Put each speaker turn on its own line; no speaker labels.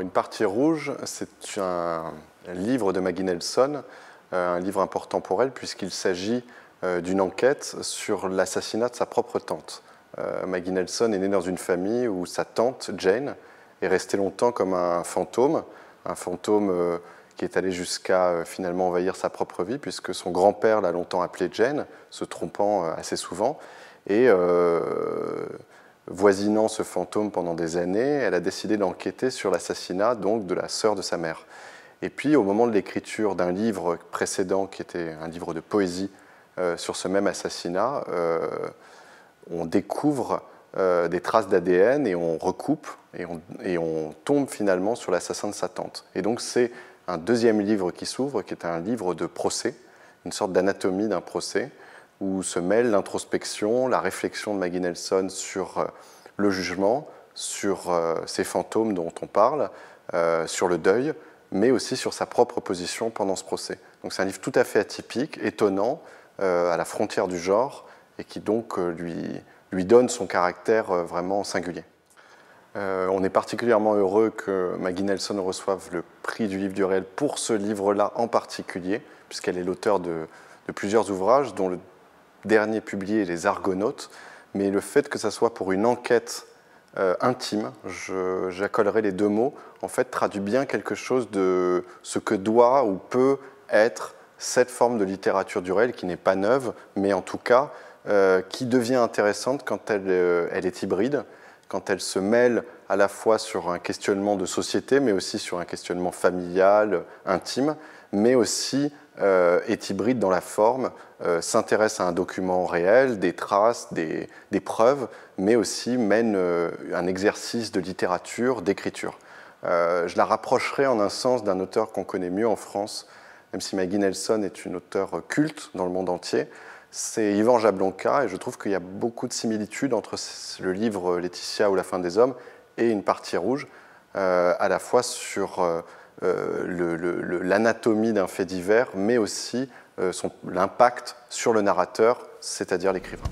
Une partie rouge, c'est un livre de Maggie Nelson, euh, un livre important pour elle, puisqu'il s'agit euh, d'une enquête sur l'assassinat de sa propre tante. Euh, Maggie Nelson est née dans une famille où sa tante, Jane, est restée longtemps comme un fantôme, un fantôme qui est allé jusqu'à finalement envahir sa propre vie, puisque son grand-père l'a longtemps appelée Jane, se trompant assez souvent. Et voisinant ce fantôme pendant des années, elle a décidé d'enquêter sur l'assassinat donc de la sœur de sa mère. Et puis, au moment de l'écriture d'un livre précédent, qui était un livre de poésie euh, sur ce même assassinat, euh, on découvre euh, des traces d'ADN et on recoupe et on tombe finalement sur l'assassin de sa tante. Et donc, c'est un deuxième livre qui s'ouvre, qui est un livre de procès, une sorte d'anatomie d'un procès, où se mêle l'introspection, la réflexion de Maggie Nelson sur euh, le jugement, sur euh, ces fantômes dont on parle, euh, sur le deuil, mais aussi sur sa propre position pendant ce procès. Donc c'est un livre tout à fait atypique, étonnant, à la frontière du genre, et qui donc lui, lui donne son caractère vraiment singulier. on est particulièrement heureux que Maggie Nelson reçoive le prix du livre du réel pour ce livre-là en particulier, puisqu'elle est l'auteur de, de, plusieurs ouvrages, dont le dernier publié, Les Argonautes, mais le fait que ça soit pour une enquête euh, intime, j'accolerai les deux mots, en fait traduit bien quelque chose de ce que doit ou peut être cette forme de littérature du réel qui n'est pas neuve, mais en tout cas euh, qui devient intéressante quand elle euh, est hybride quand elle se mêle à la fois sur un questionnement de société, mais aussi sur un questionnement familial, intime, mais aussi euh, est hybride dans la forme, euh, s'intéresse à un document réel, des traces, des, preuves, mais aussi mène euh, un exercice de littérature, d'écriture. je la rapprocherai en un sens d'un auteur qu'on connaît mieux en France, même si Maggie Nelson est une auteure culte dans le monde entier c'est Yvan Jablonka, et je trouve qu'il y a beaucoup de similitudes entre le livre Laetitia ou La fin des hommes et Une partie rouge, euh, à la fois sur euh, euh, l'anatomie d'un fait divers, mais aussi l'impact sur le narrateur, c'est-à-dire l'écrivain.